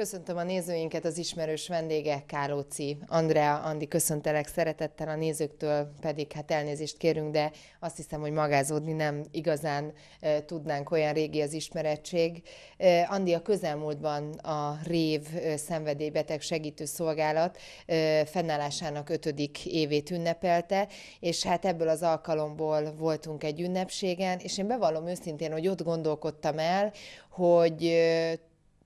Köszöntöm a nézőinket, az ismerős vendége Kálóci Andrea. Andi, köszöntelek szeretettel, a nézőktől pedig hát elnézést kérünk, de azt hiszem, hogy magázódni nem igazán e, tudnánk, olyan régi az ismerettség. E, Andi, a közelmúltban a RÉV e, szenvedélybeteg segítő szolgálat e, fennállásának ötödik évét ünnepelte, és hát ebből az alkalomból voltunk egy ünnepségen, és én bevallom őszintén, hogy ott gondolkodtam el, hogy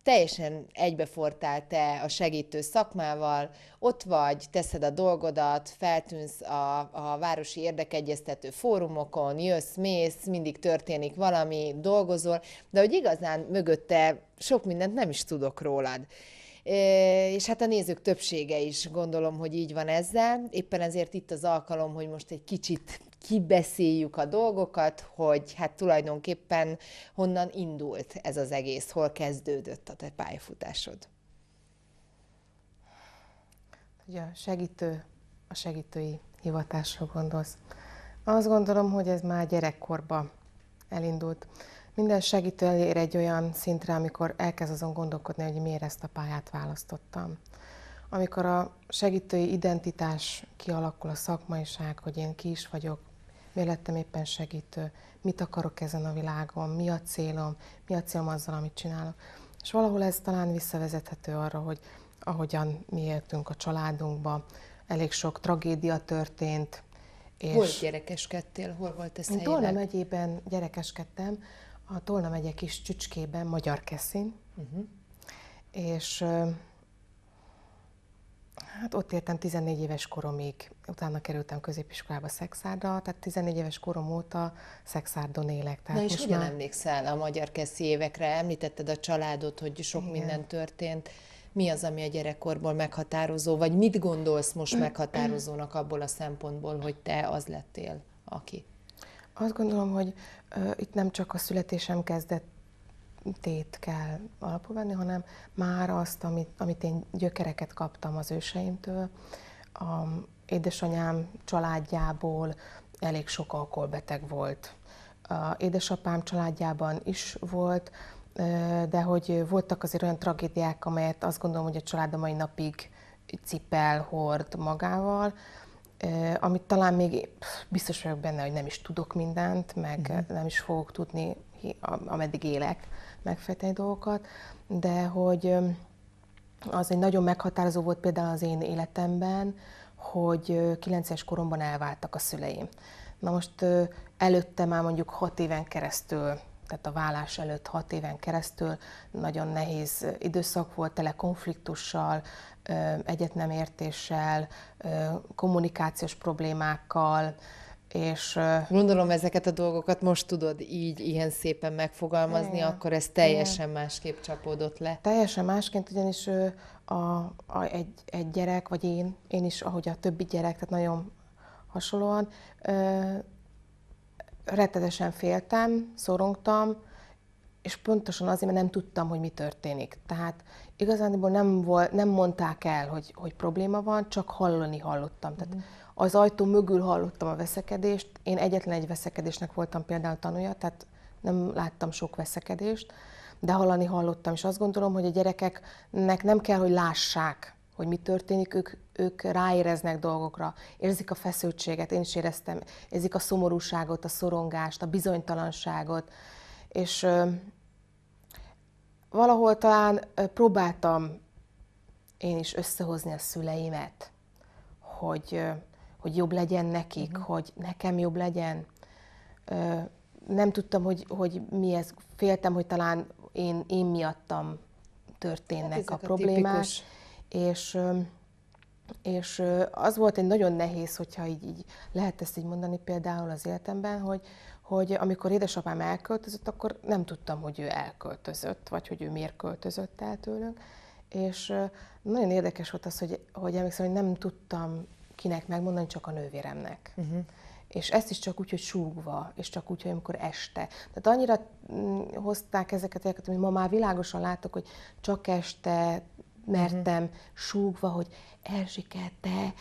teljesen egybefortál te a segítő szakmával, ott vagy, teszed a dolgodat, feltűnsz a, a városi érdekegyeztető fórumokon, jössz, mész, mindig történik valami, dolgozol, de hogy igazán mögötte sok mindent nem is tudok rólad. És hát a nézők többsége is gondolom, hogy így van ezzel. Éppen ezért itt az alkalom, hogy most egy kicsit kibeszéljük a dolgokat, hogy hát tulajdonképpen honnan indult ez az egész, hol kezdődött a te pályafutásod. Ugye a segítő, a segítői hivatásra gondolsz. Azt gondolom, hogy ez már gyerekkorban elindult. Minden segítő elér egy olyan szintre, amikor elkezd azon gondolkodni, hogy miért ezt a pályát választottam. Amikor a segítői identitás kialakul, a szakmaiság, hogy én ki is vagyok, miért lettem éppen segítő, mit akarok ezen a világon, mi a célom, mi a célom azzal, amit csinálok. És valahol ez talán visszavezethető arra, hogy ahogyan mi éltünk a családunkba, elég sok tragédia történt. És hol gyerekeskedtél? Hol volt ez helyileg? Tolna megyében gyerekeskedtem, a Tolna megye kis csücskében, Magyar Keszin. Uh-huh. És Hát ott értem 14 éves koromig, utána kerültem középiskolába Szexárdra, tehát 14 éves korom óta Szexárdon élek. Tehát Na és hogyan már... emlékszel a magyar keszi évekre? Említetted a családot, hogy sok Igen. minden történt. Mi az, ami a gyerekkorból meghatározó, vagy mit gondolsz most meghatározónak abból a szempontból, hogy te az lettél, aki? Azt gondolom, hogy uh, itt nem csak a születésem kezdett tét kell alapul venni, hanem már azt, amit, amit én gyökereket kaptam az őseimtől, a édesanyám családjából elég sok alkoholbeteg volt. A édesapám családjában is volt, de hogy voltak azért olyan tragédiák, amelyet azt gondolom, hogy a család a mai napig cipel, hord magával, amit talán még biztos vagyok benne, hogy nem is tudok mindent, meg mhm. nem is fogok tudni ameddig, élek megfejteni dolgokat, de hogy az egy nagyon meghatározó volt például az én életemben, hogy 9 koromban elváltak a szüleim. Na most előtte már mondjuk 6 éven keresztül tehát a vállás előtt hat éven keresztül nagyon nehéz időszak volt, tele konfliktussal, egyet nem értéssel, kommunikációs problémákkal, és... Gondolom ezeket a dolgokat most tudod így ilyen szépen megfogalmazni, Igen. akkor ez teljesen Igen. másképp csapódott le. Teljesen másként, ugyanis a, a, egy, egy gyerek, vagy én, én is, ahogy a többi gyerek, tehát nagyon hasonlóan, ö, rettetesen féltem, szorongtam, és pontosan azért, mert nem tudtam, hogy mi történik. Tehát igazából nem, volt, nem mondták el, hogy, hogy probléma van, csak hallani hallottam. Tehát mm az ajtó mögül hallottam a veszekedést, én egyetlen egy veszekedésnek voltam például tanulja, tehát nem láttam sok veszekedést, de hallani hallottam, és azt gondolom, hogy a gyerekeknek nem kell, hogy lássák, hogy mi történik, ők, ők ráéreznek dolgokra, érzik a feszültséget, én is éreztem, érzik a szomorúságot, a szorongást, a bizonytalanságot, és ö, valahol talán ö, próbáltam én is összehozni a szüleimet, hogy hogy jobb legyen nekik, uh-huh. hogy nekem jobb legyen. Ö, nem tudtam, hogy, hogy mi ez, féltem, hogy talán én, én miattam történnek hát a, a problémák. És, és az volt egy nagyon nehéz, hogyha így, így lehet ezt így mondani például az életemben, hogy, hogy amikor édesapám elköltözött, akkor nem tudtam, hogy ő elköltözött, vagy hogy ő miért költözött el tőlünk. És nagyon érdekes volt az, hogy, hogy emlékszem, hogy nem tudtam kinek megmondani, csak a nővéremnek. Uh-huh. És ezt is csak úgy, hogy súgva, és csak úgy, hogy amikor este. Tehát annyira mm, hozták ezeket, ezeket, hogy ma már világosan látok, hogy csak este mertem uh-huh. súgva, hogy Erzsike, te,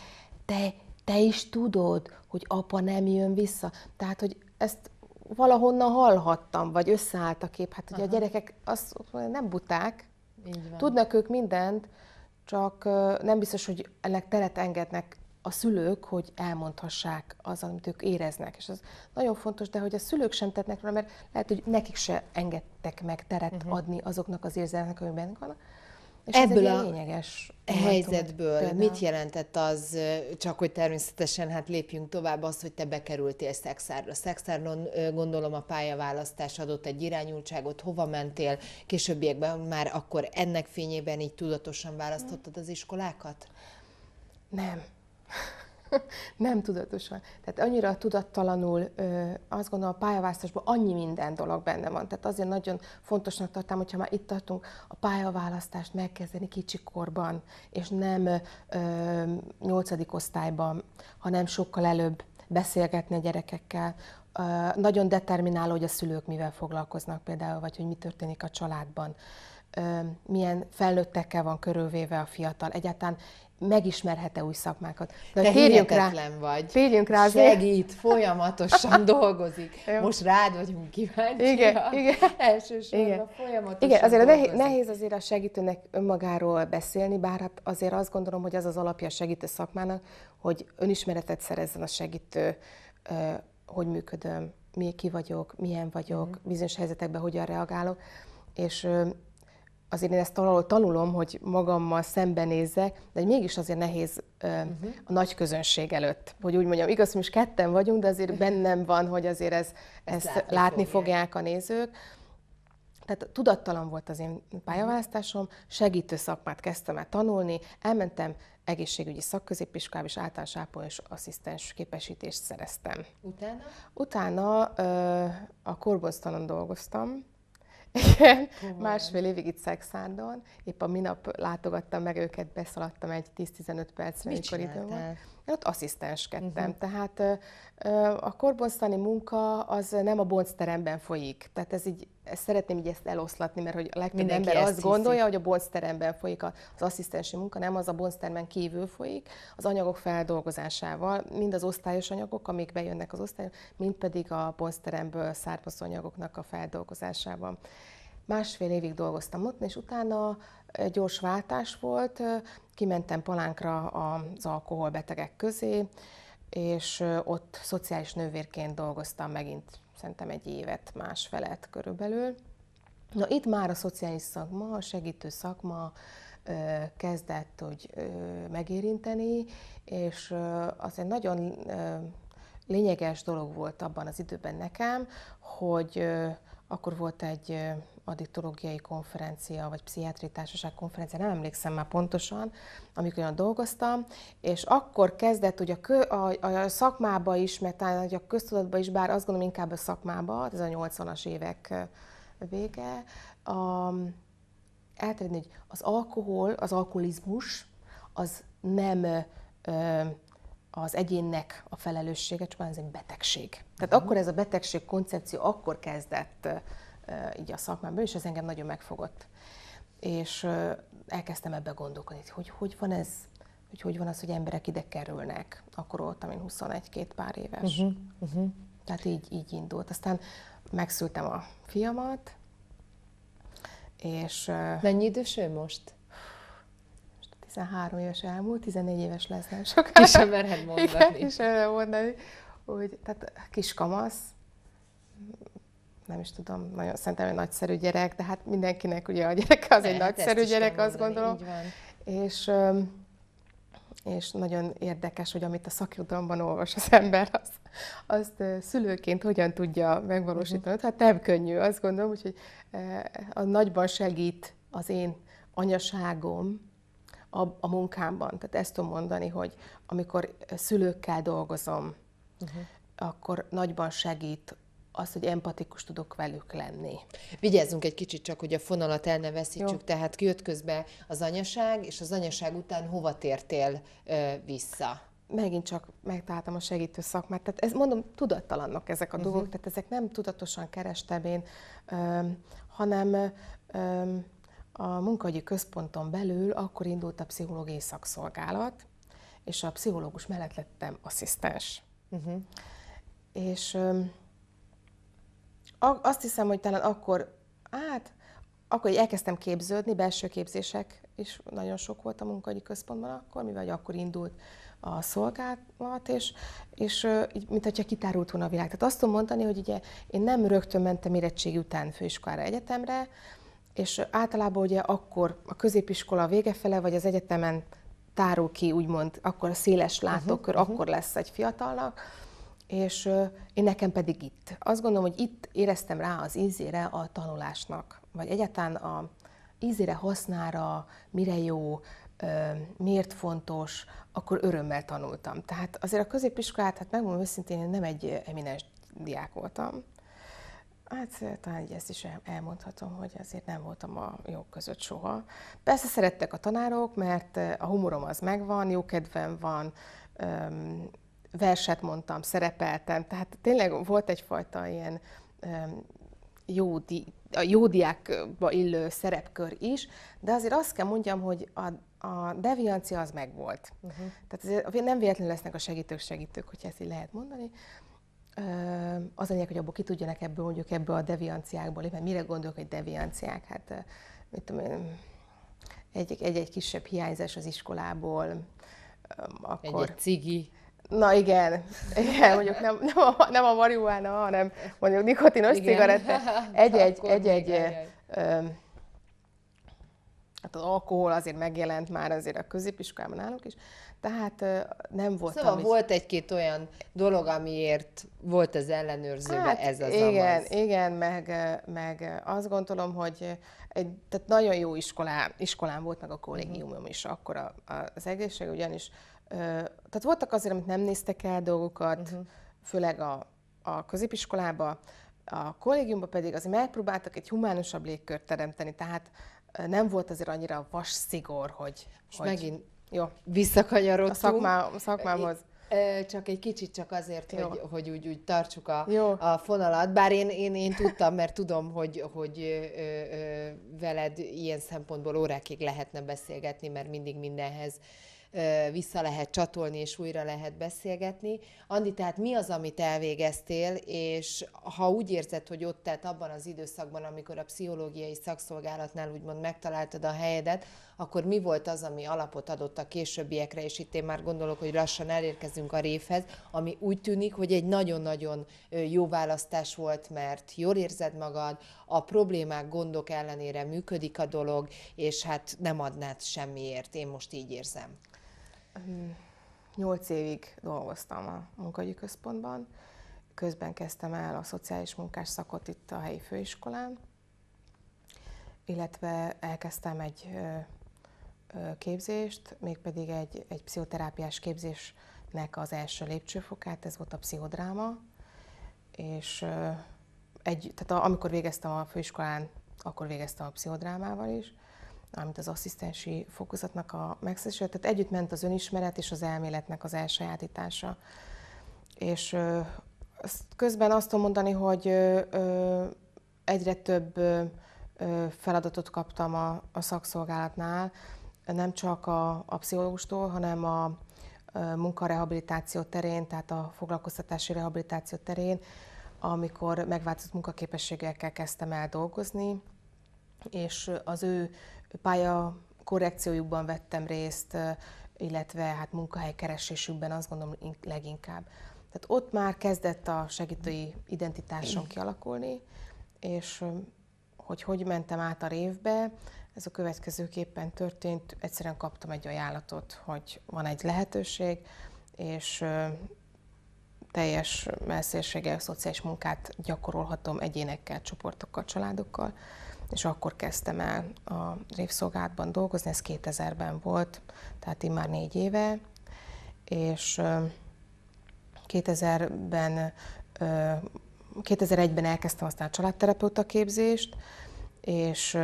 te, te is tudod, hogy apa nem jön vissza. Tehát, hogy ezt valahonnan hallhattam, vagy összeállt a kép. Hát ugye Aha. a gyerekek azt nem buták, Tudnak ők mindent, csak nem biztos, hogy ennek teret engednek a szülők, hogy elmondhassák az, amit ők éreznek. És ez nagyon fontos, de hogy a szülők sem tetnek róla, mert lehet, hogy nekik se engedtek meg teret uh-huh. adni azoknak az érzelmeknek, amik bennük vannak. És Ebből ez egy a lényeges helyzetből tudom, mit jelentett az, csak hogy természetesen hát lépjünk tovább, az, hogy te bekerültél szexárra. Szexárnon gondolom a pályaválasztás adott egy irányultságot, hova mentél, későbbiekben már akkor ennek fényében így tudatosan választottad az iskolákat? Nem. nem tudatosan. Tehát annyira tudattalanul, ö, azt gondolom, a pályaválasztásban annyi minden dolog benne van. Tehát azért nagyon fontosnak tartom, hogyha már itt tartunk, a pályaválasztást megkezdeni kicsikorban, és nem nyolcadik osztályban, hanem sokkal előbb beszélgetni a gyerekekkel, Uh, nagyon determináló, hogy a szülők mivel foglalkoznak például, vagy hogy mi történik a családban, uh, milyen felnőttekkel van körülvéve a fiatal. Egyáltalán megismerhet-e új szakmákat. De Te térjünk rá, vagy. Térjünk rá azért. Segít, folyamatosan dolgozik. Most rád vagyunk kíváncsiak. Igen, igen. Elsősorban igen. folyamatosan Igen, azért dolgozik. nehéz azért a segítőnek önmagáról beszélni, bár hát azért azt gondolom, hogy az az alapja a segítő szakmának, hogy önismeretet szerezzen a segítő, hogy működöm, mi ki vagyok, milyen vagyok, mm. bizonyos helyzetekben hogyan reagálok, és azért én ezt valahol tanulom, hogy magammal szembenézzek, de mégis azért nehéz uh-huh. a nagy közönség előtt. Hogy úgy mondjam, igaz, most ketten vagyunk, de azért bennem van, hogy azért ez, ezt látni, látni fogják. fogják a nézők. Tehát tudattalan volt az én pályaválasztásom, segítő szakmát kezdtem el tanulni, elmentem egészségügyi szakközépiskolába, és általános ápolós asszisztens képesítést szereztem. Utána? Utána a korbonztalan dolgoztam, igen, Hú, másfél évig itt Szexárdon. Épp a minap látogattam meg őket, beszaladtam egy 10-15 percre, Mit mikor idő volt. Én ott asszisztenskedtem, uh-huh. tehát ö, a korbonsztani munka az nem a boncteremben folyik, tehát ez így ezt szeretném így ezt eloszlatni, mert hogy a legtöbb Mindenki ember azt gondolja, hiszi. hogy a bolcteremben folyik az asszisztensi munka, nem az a bolctermen kívül folyik, az anyagok feldolgozásával, mind az osztályos anyagok, amik bejönnek az osztályon, mind pedig a bolcteremből származó anyagoknak a feldolgozásában. Másfél évig dolgoztam ott, és utána gyors váltás volt, kimentem palánkra az alkoholbetegek közé, és ott szociális nővérként dolgoztam megint szerintem egy évet, felett körülbelül. Na itt már a szociális szakma, a segítő szakma kezdett hogy megérinteni, és az egy nagyon lényeges dolog volt abban az időben nekem, hogy akkor volt egy addiktológiai konferencia, vagy pszichiátriai társaság konferencia, nem emlékszem már pontosan, amikor olyan dolgoztam, és akkor kezdett ugye a, kö, a, a szakmába is, mert talán a köztudatba is, bár azt gondolom inkább a szakmába, hát ez a 80-as évek vége, a, elterjedni, hogy az alkohol, az alkoholizmus, az nem ö, az egyénnek a felelőssége, csak ez egy betegség. Tehát uh-huh. akkor ez a betegség koncepció akkor kezdett így a szakmámból, és ez engem nagyon megfogott. És elkezdtem ebbe gondolkodni, hogy hogy van ez, hogy hogy van az, hogy emberek ide kerülnek. Akkor voltam én 21-2 pár éves. Uh-huh, uh-huh. Tehát így, így indult. Aztán megszültem a fiamat, és... Mennyi idős ő most? 13 éves elmúlt, 14 éves lesz nem sokára. Ki sem merhet mondani. Igen, ki sem mondani. Úgy, tehát kis kamasz, nem is tudom, nagyon, szerintem egy nagyszerű gyerek, de hát mindenkinek ugye a gyereke az de, egy hát nagyszerű gyerek, azt gondolom. És, és nagyon érdekes, hogy amit a szakjutalomban olvas az ember, az, azt szülőként hogyan tudja megvalósítani. Uh-huh. Hát nem könnyű, azt gondolom, hogy a nagyban segít az én anyaságom, a, a munkámban. Tehát ezt tudom mondani, hogy amikor szülőkkel dolgozom, uh-huh. akkor nagyban segít az, hogy empatikus tudok velük lenni. Vigyázzunk egy kicsit csak, hogy a fonalat el ne veszítsük, Jó. tehát kijött közbe az anyaság, és az anyaság után hova tértél ö, vissza? Megint csak megtaláltam a segítő szakmát. Tehát ez, mondom, tudattalannak ezek a uh-huh. dolgok, tehát ezek nem tudatosan kerestem én, ö, hanem ö, a munkahogyi központon belül akkor indult a pszichológiai szakszolgálat, és a pszichológus mellett lettem asszisztens. Uh-huh. És... Ö, azt hiszem, hogy talán akkor, hát, akkor így elkezdtem képződni, belső képzések is nagyon sok volt a munkahogyi központban akkor, mivel akkor indult a szolgálat, és, és így, mint hogyha kitárult volna a világ. Tehát azt tudom mondani, hogy ugye én nem rögtön mentem érettségi után főiskolára, egyetemre, és általában ugye akkor a középiskola fele, vagy az egyetemen tárul ki, úgymond, akkor a széles uh-huh, látókör, uh-huh, uh-huh. akkor lesz egy fiatalnak, és én nekem pedig itt. Azt gondolom, hogy itt éreztem rá az ízére a tanulásnak, vagy egyáltalán a ízére, hasznára, mire jó, miért fontos, akkor örömmel tanultam. Tehát azért a középiskolát, hát megmondom őszintén, én nem egy eminens diák voltam. Hát talán ezt is elmondhatom, hogy azért nem voltam a jó között soha. Persze szerettek a tanárok, mert a humorom az megvan, jó kedvem van, verset mondtam, szerepeltem, tehát tényleg volt egyfajta ilyen jó, di, a jó diákba illő szerepkör is, de azért azt kell mondjam, hogy a, a deviancia az megvolt. Uh-huh. Tehát nem véletlenül lesznek a segítők segítők, hogyha ezt így lehet mondani. Az a lényeg, hogy abból ki tudjanak ebből mondjuk ebből a devianciákból, mert mire gondolok, hogy devianciák? Hát mit tudom én, egy-egy kisebb hiányzás az iskolából, akkor... Egy-egy cigi. Na igen, igen mondjuk nem, nem, a, nem a marihuána, hanem mondjuk nikotinos cigaretta. Egy-egy, egy-egy, hát az alkohol azért megjelent már azért a középiskolában nálunk is, tehát nem volt. Szóval amit... volt egy-két olyan dolog, amiért volt az ellenőrző. hát, ez az Igen, amaz. igen, meg, meg azt gondolom, hogy egy, tehát nagyon jó iskolá, iskolám volt, meg a kollégiumom is akkor a, a, az egészség, ugyanis tehát voltak azért, amit nem néztek el dolgokat, uh-huh. főleg a, a középiskolába, a kollégiumban pedig azért megpróbáltak egy humánusabb légkört teremteni, tehát nem volt azért annyira vas szigor, hogy... És hogy megint jó. visszakanyarodtunk. A szakmá, szakmámhoz. Csak egy kicsit csak azért, Jó. hogy, hogy úgy, úgy tartsuk a, Jó. a fonalat. Bár én, én, én tudtam, mert tudom, hogy, hogy ö, ö, veled ilyen szempontból órákig lehetne beszélgetni, mert mindig mindenhez vissza lehet csatolni, és újra lehet beszélgetni. Andi, tehát mi az, amit elvégeztél, és ha úgy érzed, hogy ott tehát abban az időszakban, amikor a pszichológiai szakszolgálatnál úgymond megtaláltad a helyedet, akkor mi volt az, ami alapot adott a későbbiekre, és itt én már gondolok, hogy lassan elérkezünk a révhez, ami úgy tűnik, hogy egy nagyon-nagyon jó választás volt, mert jól érzed magad, a problémák, gondok ellenére működik a dolog, és hát nem adnád semmiért, én most így érzem. 8 évig dolgoztam a munkahogyi központban, közben kezdtem el a szociális munkás szakot itt a helyi főiskolán, illetve elkezdtem egy képzést, mégpedig egy, egy pszichoterápiás képzésnek az első lépcsőfokát, ez volt a pszichodráma, és egy, tehát amikor végeztem a főiskolán, akkor végeztem a pszichodrámával is, amit az asszisztensi fokozatnak a megszerzése, tehát együtt ment az önismeret és az elméletnek az elsajátítása. És közben azt tudom mondani, hogy egyre több feladatot kaptam a, a szakszolgálatnál, nem csak a, a pszichológustól, hanem a, a munkarehabilitáció terén, tehát a foglalkoztatási rehabilitáció terén, amikor megváltozott munkaképességekkel kezdtem el dolgozni, és az ő pálya korrekciójukban vettem részt, illetve hát munkahelykeresésükben azt gondolom leginkább. Tehát ott már kezdett a segítői identitáson kialakulni, és hogy hogy mentem át a révbe, ez a következőképpen történt, egyszerűen kaptam egy ajánlatot, hogy van egy lehetőség, és teljes messzélséggel szociális munkát gyakorolhatom egyénekkel, csoportokkal, családokkal és akkor kezdtem el a révszolgálatban dolgozni, ez 2000-ben volt, tehát én már négy éve, és 2000-ben 2001-ben elkezdtem aztán a családterapeuta képzést, és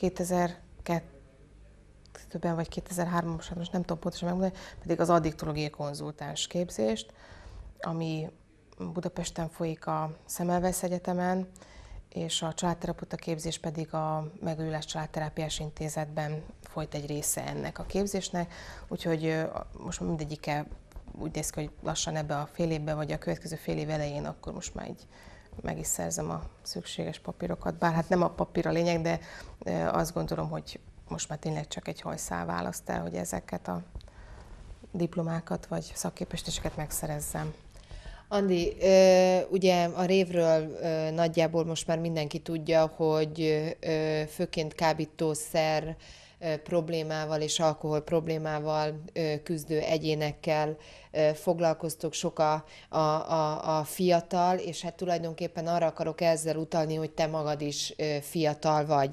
2002-ben vagy 2003-ban, hát most nem tudom pontosan megmondani, pedig az addiktológiai konzultáns képzést, ami Budapesten folyik a Szemelvesz Egyetemen, és a családterapeuta képzés pedig a megújulás családterápiás intézetben folyt egy része ennek a képzésnek, úgyhogy most mindegyike úgy néz ki, hogy lassan ebbe a fél évbe, vagy a következő fél év elején, akkor most már így meg is szerzem a szükséges papírokat, bár hát nem a papír a lényeg, de azt gondolom, hogy most már tényleg csak egy hajszál választ el, hogy ezeket a diplomákat vagy szakképestéseket megszerezzem. Andi, ugye a révről nagyjából most már mindenki tudja, hogy főként kábítószer problémával és alkohol problémával küzdő egyénekkel foglalkoztok, sok a, a, a, a fiatal, és hát tulajdonképpen arra akarok ezzel utalni, hogy te magad is fiatal vagy.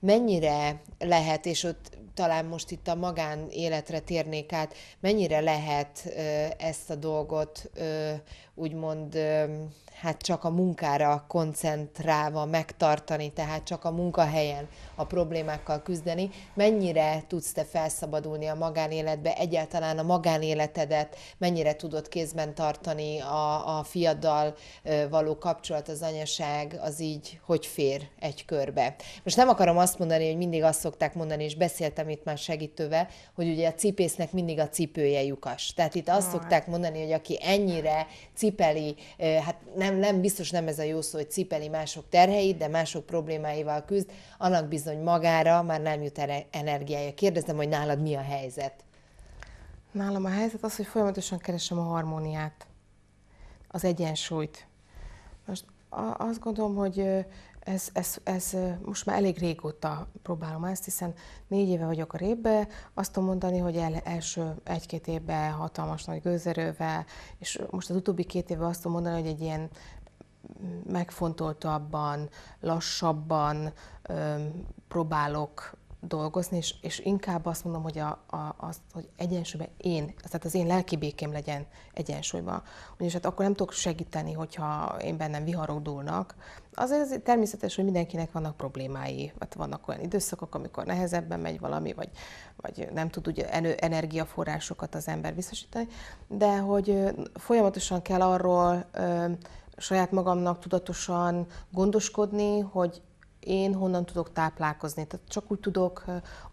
Mennyire lehet, és ott talán most itt a magánéletre térnék át, mennyire lehet ezt a dolgot úgymond hát csak a munkára koncentrálva megtartani, tehát csak a munkahelyen a problémákkal küzdeni, mennyire tudsz te felszabadulni a magánéletbe, egyáltalán a magánéletedet, mennyire tudod kézben tartani a, a fiaddal való kapcsolat, az anyaság, az így hogy fér egy körbe. Most nem akarom azt mondani, hogy mindig azt szokták mondani, és beszéltem itt már segítővel, hogy ugye a cipésznek mindig a cipője lyukas. Tehát itt azt szokták mondani, hogy aki ennyire cipeli, hát nem nem, nem, biztos nem ez a jó szó, hogy cipeli mások terheit, de mások problémáival küzd, annak bizony magára már nem jut energiája. Kérdezem, hogy nálad mi a helyzet? Nálam a helyzet az, hogy folyamatosan keresem a harmóniát, az egyensúlyt. Most azt gondolom, hogy ez, ez, ez most már elég régóta próbálom ezt, hiszen négy éve vagyok a répbe, azt tudom mondani, hogy el, első egy-két évben hatalmas nagy gőzerővel, és most az utóbbi két évben azt tudom mondani, hogy egy ilyen megfontoltabban, lassabban ö, próbálok dolgozni, és, és inkább azt mondom, hogy, a, a, azt, hogy egyensúlyban én, tehát az én lelki békém legyen egyensúlyban. Ugyanis hát akkor nem tudok segíteni, hogyha én bennem viharok dúlnak, Azért természetes, hogy mindenkinek vannak problémái. Hát vannak olyan időszakok, amikor nehezebben megy valami, vagy, vagy nem tud ugye energiaforrásokat az ember biztosítani, de hogy folyamatosan kell arról ö, saját magamnak tudatosan gondoskodni, hogy én honnan tudok táplálkozni. Tehát csak úgy tudok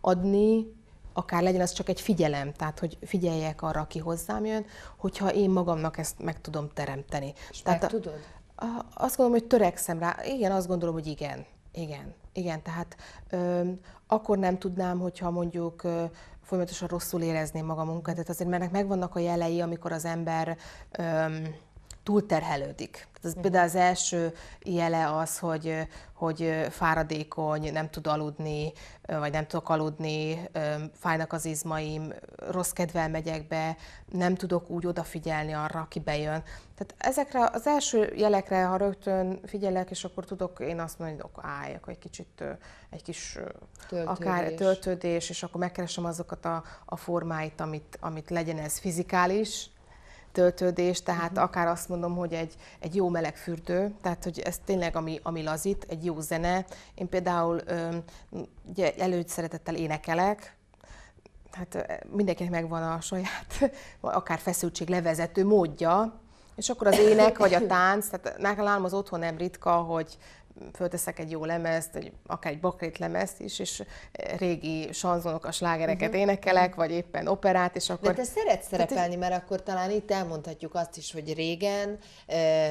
adni, akár legyen az csak egy figyelem, tehát hogy figyeljek arra, aki hozzám jön, hogyha én magamnak ezt meg tudom teremteni. És tehát meg a, tudod? Azt gondolom, hogy törekszem rá. Igen, azt gondolom, hogy igen. Igen, igen. Tehát ö, akkor nem tudnám, hogyha mondjuk ö, folyamatosan rosszul érezném magam munkát. Tehát azért, mert megvannak a jelei, amikor az ember... Ö, túlterhelődik. Tehát ez mhm. például az első jele az, hogy, hogy fáradékony, nem tud aludni, vagy nem tudok aludni, fájnak az izmaim, rossz kedvel megyek be, nem tudok úgy odafigyelni arra, aki bejön. Tehát ezekre az első jelekre, ha rögtön figyelek, és akkor tudok én azt mondani, hogy állj, akkor egy kicsit egy kis töltődés. akár töltődés, és akkor megkeresem azokat a, a formáit, amit, amit legyen ez fizikális, töltődés, tehát uh-huh. akár azt mondom, hogy egy, egy jó meleg fürdő, tehát hogy ez tényleg ami, ami lazít, egy jó zene. Én például előtt szeretettel énekelek, hát mindenkinek megvan a saját, akár feszültség levezető módja, és akkor az ének vagy a tánc, tehát nálam az otthon nem ritka, hogy fölteszek egy jó lemezt, egy, akár egy bakrét lemezt is, és régi a slágereket uh-huh. énekelek, vagy éppen operát, és akkor... De te szeretsz szerepelni, mert akkor talán itt elmondhatjuk azt is, hogy régen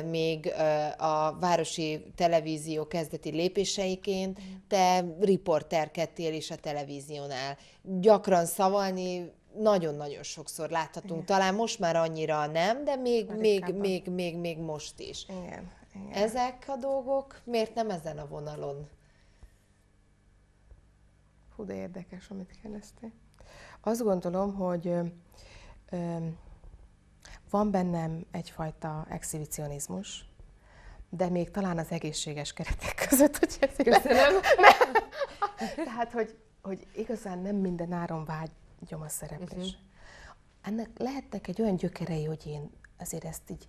még a városi televízió kezdeti lépéseiként mhm. te riporterkedtél is a televíziónál. Gyakran szavalni nagyon-nagyon sokszor láthatunk. Igen. Talán most már annyira nem, de még, még, még, még, még most is. Igen. Igen. Ezek a dolgok miért nem ezen a vonalon? Hú, de érdekes, amit kérdeztél. Azt gondolom, hogy ö, ö, van bennem egyfajta exhibicionizmus, de még talán az egészséges keretek között, hogy ez Köszönöm. Nem. Tehát, hogy, hogy igazán nem minden áron vágyom a szereplés. Uh-huh. Mhm. Ennek lehettek egy olyan gyökerei, hogy én azért ezt így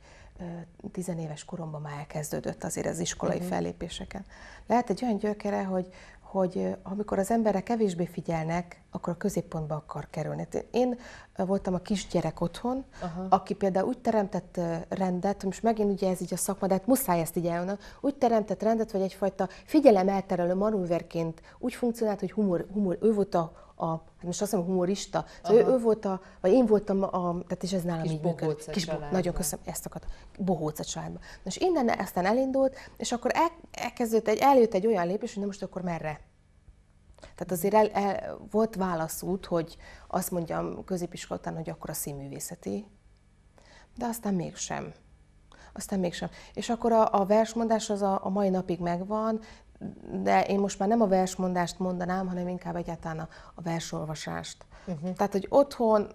tizenéves koromban már elkezdődött azért az iskolai uh-huh. fellépéseken. Lehet egy olyan gyökere, hogy, hogy amikor az emberek kevésbé figyelnek akkor a középpontba akar kerülni. Hát én voltam a kisgyerek otthon, Aha. aki például úgy teremtett rendet, most megint ugye ez így a szakma, de hát muszáj ezt így elmondani, úgy teremtett rendet, vagy egyfajta figyelemelterelő manőverként úgy funkcionált, hogy humor, humor ő volt a, a hát most azt mondom humorista, szóval ő, ő, volt a, vagy én voltam a, tehát és ez nálam kis így működött. Kis bo- Nagyon köszönöm, ezt akartam, bohóc a családban. Nos, innen aztán elindult, és akkor el, elkezdődött, egy, eljött egy olyan lépés, hogy na most akkor merre? Tehát azért el, el, volt válaszút, hogy azt mondjam középiskolatán, hogy akkor a színművészeti, de aztán mégsem. Aztán mégsem. És akkor a, a versmondás az a, a mai napig megvan, de én most már nem a versmondást mondanám, hanem inkább egyáltalán a, a versolvasást. Uh-huh. Tehát, hogy otthon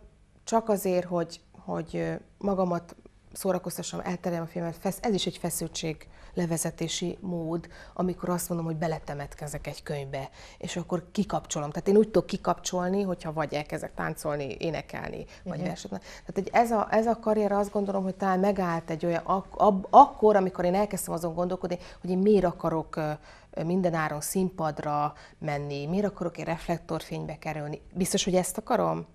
csak azért, hogy, hogy magamat szórakoztassam, elterem a filmet, fesz, ez is egy feszültség levezetési mód, amikor azt mondom, hogy beletemetkezek egy könyvbe, és akkor kikapcsolom. Tehát én úgy tudok kikapcsolni, hogyha vagy elkezdek táncolni, énekelni, vagy uh-huh. Mhm. versetni. Tehát egy, ez, a, ez a karrier azt gondolom, hogy talán megállt egy olyan, ak- ab, akkor, amikor én elkezdtem azon gondolkodni, hogy én miért akarok minden mindenáron színpadra menni, miért akarok én reflektorfénybe kerülni. Biztos, hogy ezt akarom?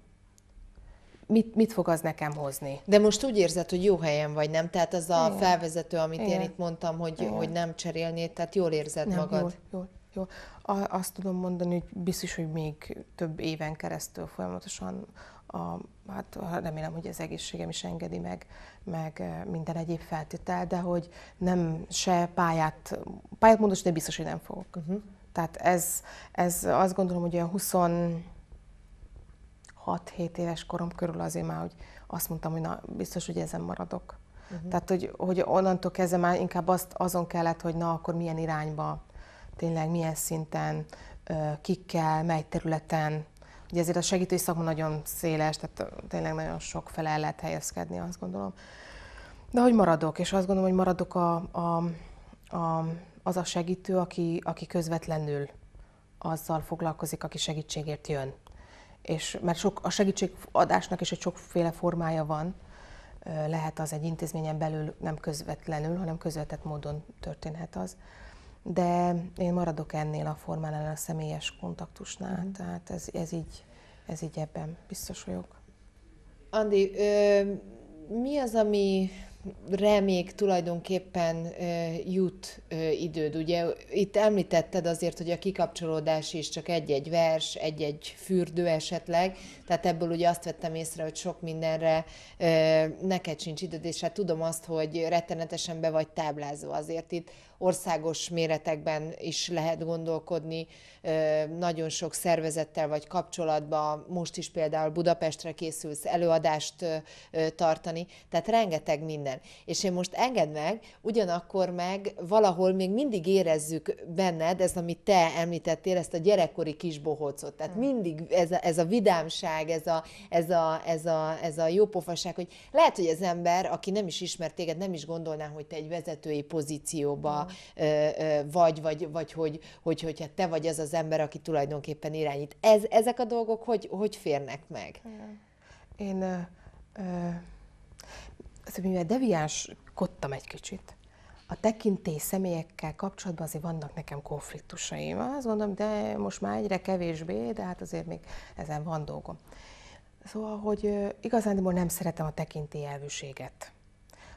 mit, mit fog az nekem hozni. De most úgy érzed, hogy jó helyen vagy, nem? Tehát az a Igen. felvezető, amit Igen. én itt mondtam, hogy, hogy nem cserélnéd, tehát jól érzed nem, magad. Jól, jól, jól. A, azt tudom mondani, hogy biztos, hogy még több éven keresztül folyamatosan a, hát remélem, hogy az egészségem is engedi meg, meg eh, minden egyéb feltétel, de hogy nem se pályát, pályát de biztos, hogy nem fogok. Uh-huh. Tehát ez, ez azt gondolom, hogy a 20 6-7 éves korom körül azért már, hogy azt mondtam, hogy na, biztos, hogy ezen maradok. Uh-huh. Tehát, hogy, hogy onnantól kezdve már inkább azt, azon kellett, hogy na, akkor milyen irányba, tényleg milyen szinten, kikkel, mely területen. Ugye ezért a segítői szakma nagyon széles, tehát tényleg nagyon sok fele el lehet helyezkedni, azt gondolom. De hogy maradok, és azt gondolom, hogy maradok a, a, a, az a segítő, aki, aki közvetlenül azzal foglalkozik, aki segítségért jön és mert sok, a segítségadásnak is egy sokféle formája van, lehet az egy intézményen belül nem közvetlenül, hanem közvetett módon történhet az. De én maradok ennél a formánál, a személyes kontaktusnál, mm. tehát ez, ez, így, ez így ebben biztos vagyok. Andi, ö, mi az, ami még tulajdonképpen jut időd? Ugye itt említetted azért, hogy a kikapcsolódás is csak egy-egy vers, egy-egy fürdő esetleg, tehát ebből ugye azt vettem észre, hogy sok mindenre neked sincs időd, és hát tudom azt, hogy rettenetesen be vagy táblázva azért itt országos méretekben is lehet gondolkodni, nagyon sok szervezettel vagy kapcsolatban, most is például Budapestre készülsz előadást tartani, tehát rengeteg minden. És én most enged meg, ugyanakkor meg valahol még mindig érezzük benned, ez amit te említettél, ezt a gyerekkori bohócot, tehát hmm. mindig ez a, ez a vidámság, ez a, ez, a, ez, a, ez a jópofaság, hogy lehet, hogy az ember, aki nem is ismer téged, nem is gondolná, hogy te egy vezetői pozícióba hmm vagy, vagy, vagy hogy, hogy, hogy hát te vagy az az ember, aki tulajdonképpen irányít. Ez, ezek a dolgok hogy, hogy férnek meg? Én ö, ö, mivel deviánskodtam egy kicsit, a tekintély személyekkel kapcsolatban azért vannak nekem konfliktusaim. Azt mondom, de most már egyre kevésbé, de hát azért még ezen van dolgom. Szóval, hogy igazándiból nem szeretem a tekintélyelvűséget.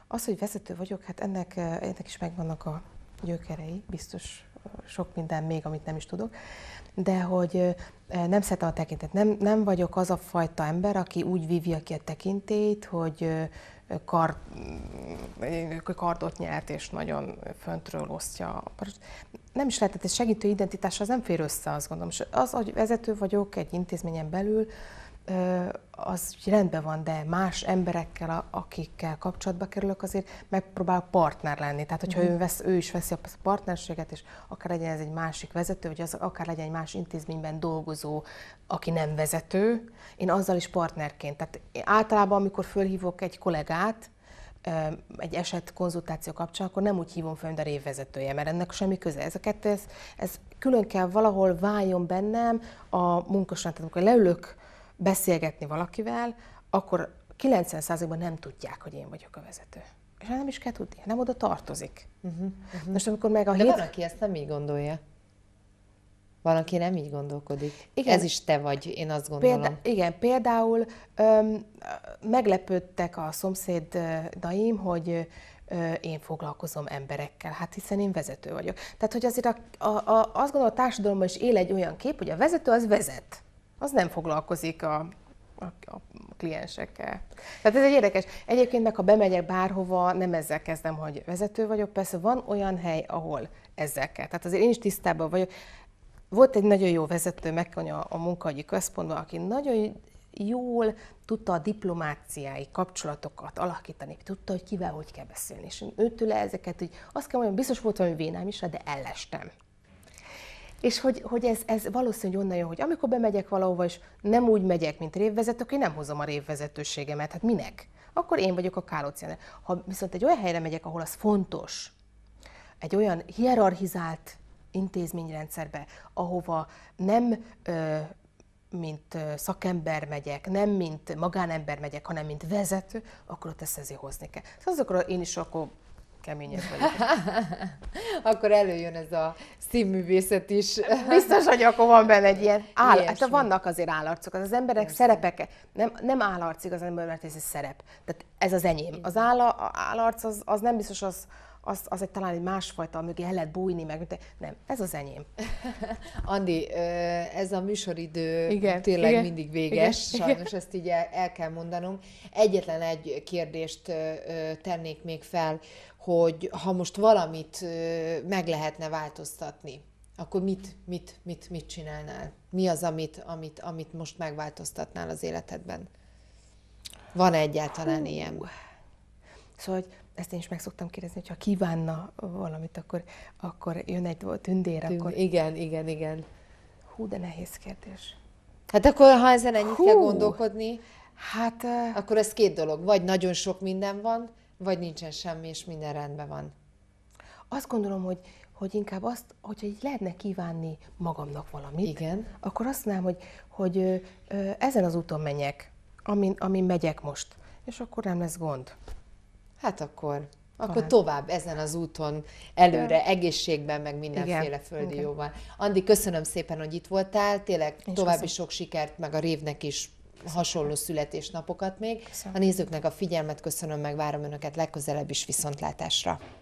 Az, hogy vezető vagyok, hát ennek, ennek is megvannak a gyökerei, biztos sok minden még, amit nem is tudok, de hogy e, nem szeretem a tekintet. Nem, nem vagyok az a fajta ember, aki úgy vívja ki a tekintét, hogy kard, mm, kardot nyert, és nagyon föntről osztja. Nem is lehetett, ez segítő identitás, az nem fér össze, azt gondolom. És az, hogy vezető vagyok egy intézményen belül, az rendben van, de más emberekkel, akikkel kapcsolatba kerülök, azért megpróbál partner lenni. Tehát, hogyha uh-huh. ő, vesz, ő is veszi a partnerséget, és akár legyen ez egy másik vezető, vagy az, akár legyen egy más intézményben dolgozó, aki nem vezető, én azzal is partnerként. Tehát általában, amikor fölhívok egy kollégát, egy eset konzultáció kapcsán, akkor nem úgy hívom fel, mint a révvezetője, mert ennek semmi köze. Ez a kettő, ez, ez külön kell valahol váljon bennem a munkasnál. Tehát amikor leülök beszélgetni valakivel, akkor 90%-ban nem tudják, hogy én vagyok a vezető. És hát nem is kell tudni, nem oda tartozik. Uh-huh, uh-huh. Most amikor meg a De van, aki ezt nem így gondolja. Van, aki nem így gondolkodik. Igen. Ez is te vagy, én azt gondolom. Példa, igen, például öm, meglepődtek a szomszédaim, hogy én foglalkozom emberekkel, hát hiszen én vezető vagyok. Tehát, hogy azért a, a, a, azt gondolom, a társadalomban is él egy olyan kép, hogy a vezető az vezet az nem foglalkozik a, a, a kliensekkel. Tehát ez egy érdekes. Egyébként meg, ha bemegyek bárhova, nem ezzel kezdem, hogy vezető vagyok. Persze van olyan hely, ahol ezzel kell. Tehát azért én is tisztában vagyok. Volt egy nagyon jó vezető megkonya a munkahogyi központban, aki nagyon jól tudta a diplomáciái kapcsolatokat alakítani, tudta, hogy kivel hogy kell beszélni. És én őtől ezeket, hogy azt kell mondjam, biztos volt valami vénám is, de ellestem. És hogy, hogy ez, ez valószínűleg onnan jön, hogy amikor bemegyek valahova, és nem úgy megyek, mint révvezető, én nem hozom a révvezetőségemet, hát minek? Akkor én vagyok a kálóciáner. Ha viszont egy olyan helyre megyek, ahol az fontos, egy olyan hierarchizált intézményrendszerbe, ahova nem ö, mint szakember megyek, nem mint magánember megyek, hanem mint vezető, akkor ott ezt ezért hozni kell. Szóval azokról én is akkor keményebb vagyok. akkor előjön ez a színművészet is. Hát biztos, hogy akkor van benne egy ilyen áll... Ilyesmi. Hát vannak azért állarcok, az, az emberek Ilyesmi. szerepek, nem, nem állarcik az ember, mert ez egy szerep. Tehát ez az enyém. Az álla állarc az, az nem biztos az, az, az egy talán egy másfajta, mögé el lehet bújni, meg nem, ez az enyém. Andi, ez a műsoridő igen, tényleg igen, mindig véges, igen, sajnos igen. ezt így el, el kell mondanom. Egyetlen egy kérdést tennék még fel, hogy ha most valamit meg lehetne változtatni, akkor mit, mit, mit, mit csinálnál? Mi az, amit, amit, amit most megváltoztatnál az életedben? Van-e egyáltalán Hú. ilyen? Szóval, hogy ezt én is meg szoktam kérdezni, hogy kívánna valamit, akkor, akkor jön egy tündér, Tünd, akkor... Igen, igen, igen. Hú, de nehéz kérdés. Hát akkor, ha ezen ennyit Hú. kell gondolkodni, hát, uh... akkor ez két dolog. Vagy nagyon sok minden van, vagy nincsen semmi, és minden rendben van? Azt gondolom, hogy, hogy inkább azt, hogyha így lehetne kívánni magamnak valamit, Igen. akkor azt mondanám, hogy, hogy ö, ö, ezen az úton menjek, amin, amin megyek most, és akkor nem lesz gond. Hát akkor akkor tovább ezen az úton, előre, egészségben, meg mindenféle Igen. földi Igen. jóval. Andi, köszönöm szépen, hogy itt voltál, tényleg Én további sok sikert, meg a révnek is hasonló születésnapokat még. Köszönöm. A nézőknek a figyelmet köszönöm, meg várom Önöket legközelebb is viszontlátásra.